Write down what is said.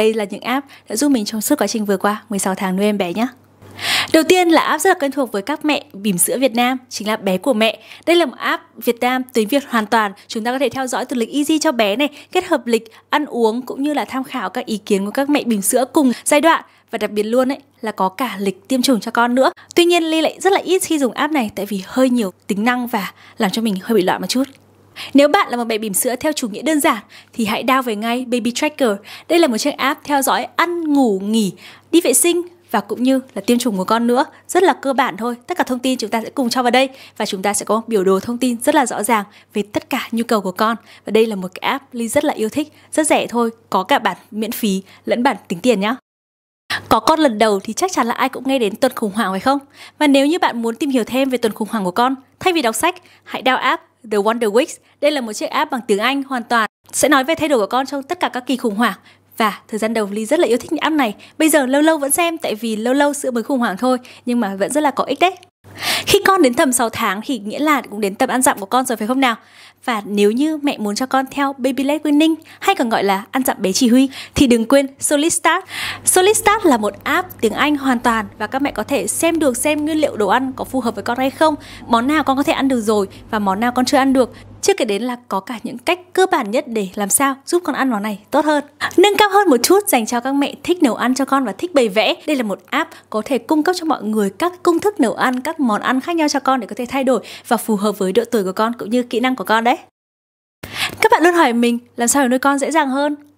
Đây là những app đã giúp mình trong suốt quá trình vừa qua 16 tháng nuôi em bé nhé. Đầu tiên là app rất là quen thuộc với các mẹ bỉm sữa Việt Nam, chính là bé của mẹ. Đây là một app Việt Nam tiếng Việt hoàn toàn. Chúng ta có thể theo dõi từ lịch easy cho bé này, kết hợp lịch ăn uống cũng như là tham khảo các ý kiến của các mẹ bỉm sữa cùng giai đoạn và đặc biệt luôn ấy là có cả lịch tiêm chủng cho con nữa. Tuy nhiên Ly lại rất là ít khi dùng app này tại vì hơi nhiều tính năng và làm cho mình hơi bị loạn một chút. Nếu bạn là một mẹ bỉm sữa theo chủ nghĩa đơn giản thì hãy download về ngay Baby Tracker. Đây là một chiếc app theo dõi ăn, ngủ, nghỉ, đi vệ sinh và cũng như là tiêm chủng của con nữa rất là cơ bản thôi tất cả thông tin chúng ta sẽ cùng cho vào đây và chúng ta sẽ có một biểu đồ thông tin rất là rõ ràng về tất cả nhu cầu của con và đây là một cái app ly rất là yêu thích rất rẻ thôi có cả bản miễn phí lẫn bản tính tiền nhé. Có con lần đầu thì chắc chắn là ai cũng nghe đến tuần khủng hoảng phải không? Và nếu như bạn muốn tìm hiểu thêm về tuần khủng hoảng của con, thay vì đọc sách, hãy download app The Wonder Weeks. Đây là một chiếc app bằng tiếng Anh hoàn toàn sẽ nói về thay đổi của con trong tất cả các kỳ khủng hoảng. Và thời gian đầu Ly rất là yêu thích những app này. Bây giờ lâu lâu vẫn xem tại vì lâu lâu sữa mới khủng hoảng thôi, nhưng mà vẫn rất là có ích đấy khi con đến tầm 6 tháng thì nghĩa là cũng đến tầm ăn dặm của con rồi phải không nào và nếu như mẹ muốn cho con theo baby led winning hay còn gọi là ăn dặm bé chỉ huy thì đừng quên solid start solid start là một app tiếng anh hoàn toàn và các mẹ có thể xem được xem nguyên liệu đồ ăn có phù hợp với con hay không món nào con có thể ăn được rồi và món nào con chưa ăn được chưa kể đến là có cả những cách cơ bản nhất để làm sao giúp con ăn món này tốt hơn nâng cao hơn một chút dành cho các mẹ thích nấu ăn cho con và thích bày vẽ đây là một app có thể cung cấp cho mọi người các công thức nấu ăn các món ăn ăn khác nhau cho con để có thể thay đổi và phù hợp với độ tuổi của con cũng như kỹ năng của con đấy các bạn luôn hỏi mình làm sao để nuôi con dễ dàng hơn